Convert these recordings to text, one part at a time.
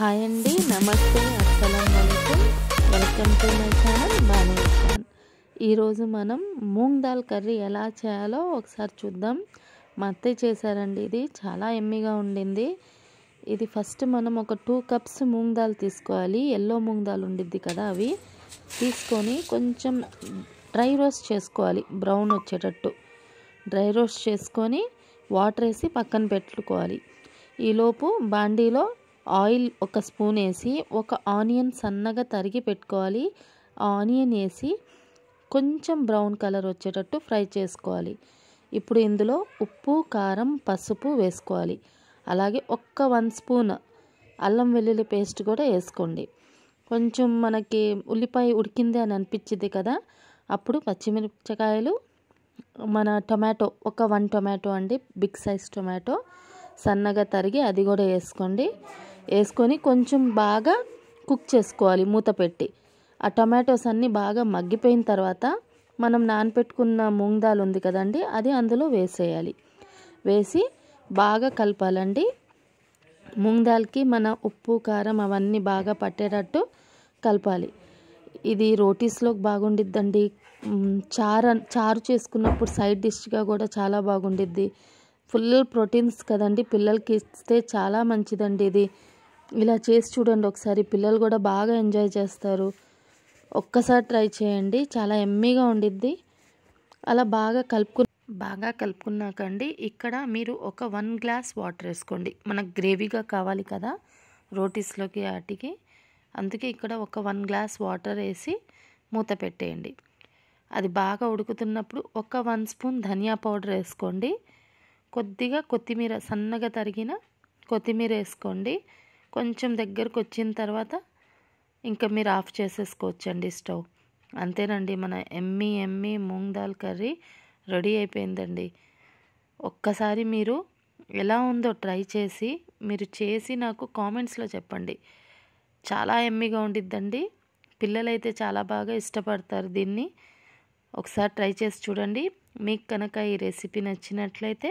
hi అండి నమస్తే అస్సలం welcome to my channel Banu Khan ఈరోజు మనం మూంగ్ దాల్ కర్రీ ఎలా చేయాలో ఒకసారి చూద్దాం మా అత్తయ్య చేశారండి ఇది చాలా ఎమ్మిగా ఉండింది ఇది ఫస్ట్ మనం ఒక టూ కప్స్ మూంగ్ దాల్ తీసుకోవాలి ఎల్లో మూంగ్ దాల్ ఉండిద్ది కదా అవి తీసుకొని కొంచెం డ్రై రోస్ట్ చేసుకోవాలి బ్రౌన్ వచ్చేటట్టు డ్రై రోస్ట్ చేసుకొని వాటర్ వేసి పక్కన పెట్టుకోవాలి ఈలోపు బాండీలో ఆయిల్ ఒక స్పూన్ వేసి ఒక ఆనియన్ సన్నగా తరిగి పెట్టుకోవాలి ఆనియన్ వేసి కొంచెం బ్రౌన్ కలర్ వచ్చేటట్టు ఫ్రై చేసుకోవాలి ఇప్పుడు ఇందులో ఉప్పు కారం పసుపు వేసుకోవాలి అలాగే ఒక్క వన్ స్పూన్ అల్లం వెల్లుల్లి పేస్ట్ కూడా వేసుకోండి కొంచెం మనకి ఉల్లిపాయ ఉడికింది అని అనిపించింది కదా అప్పుడు పచ్చిమిరపకాయలు మన టొమాటో ఒక వన్ టొమాటో అండి బిగ్ సైజ్ టొమాటో సన్నగా తరిగి అది కూడా వేసుకోండి వేసుకొని కొంచెం బాగా కుక్ చేసుకోవాలి మూత పెట్టి ఆ టొమాటోస్ అన్నీ బాగా మగ్గిపోయిన తర్వాత మనం నానపెట్టుకున్న మూంగదాల్ ఉంది కదండి అది అందులో వేసేయాలి వేసి బాగా కలపాలండి మూంగదాల్కి మన ఉప్పు కారం అవన్నీ బాగా పట్టేటట్టు కలపాలి ఇది రోటీస్లోకి బాగుండిద్దండి చారు చారు చేసుకున్నప్పుడు సైడ్ డిష్గా కూడా చాలా బాగుండిద్ది ఫుల్ ప్రోటీన్స్ కదండి పిల్లలకి ఇస్తే చాలా మంచిదండి ఇది ఇలా చేసి చూడండి ఒకసారి పిల్లలు కూడా బాగా ఎంజాయ్ చేస్తారు ఒక్కసారి ట్రై చేయండి చాలా ఎమ్మీగా ఉండిద్ది అలా బాగా కలుపుకు బాగా కలుపుకున్నాకండి ఇక్కడ మీరు ఒక వన్ గ్లాస్ వాటర్ వేసుకోండి మనకు గ్రేవీగా కావాలి కదా రోటీస్లోకి వాటికి అందుకే ఇక్కడ ఒక వన్ గ్లాస్ వాటర్ వేసి మూత పెట్టేయండి అది బాగా ఉడుకుతున్నప్పుడు ఒక వన్ స్పూన్ ధనియా పౌడర్ వేసుకోండి కొద్దిగా కొత్తిమీర సన్నగా తరిగిన కొత్తిమీర వేసుకోండి కొంచెం దగ్గరకు వచ్చిన తర్వాత ఇంకా మీరు ఆఫ్ చేసేసుకోవచ్చండి స్టవ్ అంతేనండి మన ఎమ్మి ఎమ్మి మూంగ్ దాల్ కర్రీ రెడీ అయిపోయిందండి ఒక్కసారి మీరు ఎలా ఉందో ట్రై చేసి మీరు చేసి నాకు కామెంట్స్లో చెప్పండి చాలా ఎమ్మిగా ఉండిద్దండి పిల్లలైతే చాలా బాగా ఇష్టపడతారు దీన్ని ఒకసారి ట్రై చేసి చూడండి మీకు కనుక ఈ రెసిపీ నచ్చినట్లయితే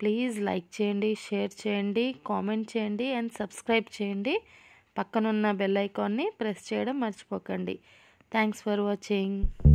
ప్లీజ్ లైక్ చేయండి షేర్ చేయండి కామెంట్ చేయండి అండ్ సబ్స్క్రైబ్ చేయండి పక్కనున్న బెల్ ఐకాన్ని ప్రెస్ చేయడం మర్చిపోకండి థ్యాంక్స్ ఫర్ వాచింగ్